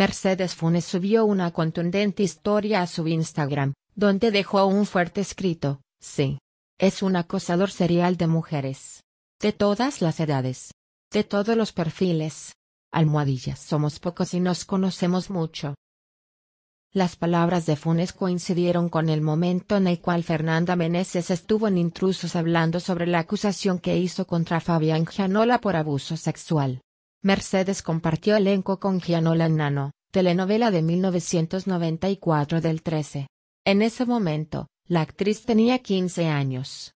Mercedes Funes subió una contundente historia a su Instagram, donde dejó un fuerte escrito, sí. Es un acosador serial de mujeres. De todas las edades. De todos los perfiles. Almohadillas somos pocos y nos conocemos mucho. Las palabras de Funes coincidieron con el momento en el cual Fernanda Meneses estuvo en Intrusos hablando sobre la acusación que hizo contra Fabián Janola por abuso sexual. Mercedes compartió elenco con Gianola Nano, telenovela de 1994 del 13. En ese momento, la actriz tenía 15 años.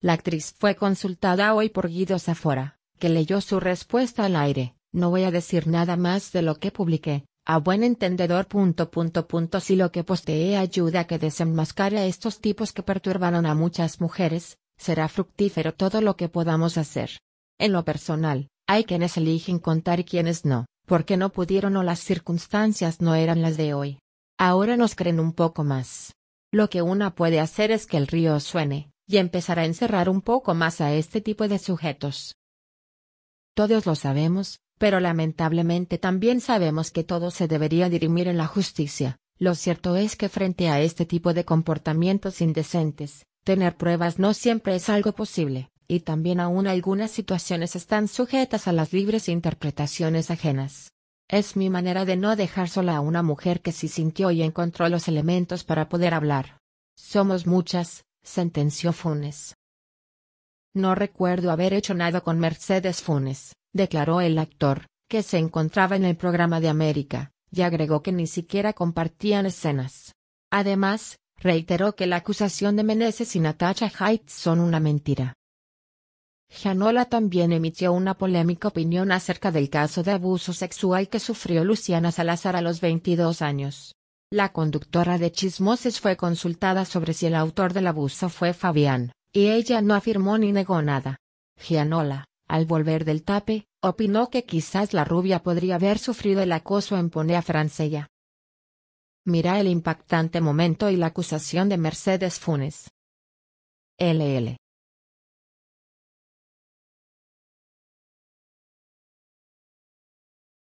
La actriz fue consultada hoy por Guido Zafora, que leyó su respuesta al aire. No voy a decir nada más de lo que publiqué, a buen entendedor. Si lo que postee ayuda a que desenmascare a estos tipos que perturbaron a muchas mujeres, será fructífero todo lo que podamos hacer. En lo personal, hay quienes eligen contar y quienes no, porque no pudieron o las circunstancias no eran las de hoy. Ahora nos creen un poco más. Lo que una puede hacer es que el río suene, y empezar a encerrar un poco más a este tipo de sujetos. Todos lo sabemos, pero lamentablemente también sabemos que todo se debería dirimir en la justicia. Lo cierto es que frente a este tipo de comportamientos indecentes, tener pruebas no siempre es algo posible y también aún algunas situaciones están sujetas a las libres interpretaciones ajenas. Es mi manera de no dejar sola a una mujer que sí sintió y encontró los elementos para poder hablar. Somos muchas, sentenció Funes. No recuerdo haber hecho nada con Mercedes Funes, declaró el actor, que se encontraba en el programa de América, y agregó que ni siquiera compartían escenas. Además, reiteró que la acusación de Meneses y Natasha Haidt son una mentira. Gianola también emitió una polémica opinión acerca del caso de abuso sexual que sufrió Luciana Salazar a los 22 años. La conductora de Chismoses fue consultada sobre si el autor del abuso fue Fabián, y ella no afirmó ni negó nada. Gianola, al volver del tape, opinó que quizás la rubia podría haber sufrido el acoso en Ponea Francella. Mira el impactante momento y la acusación de Mercedes Funes. LL.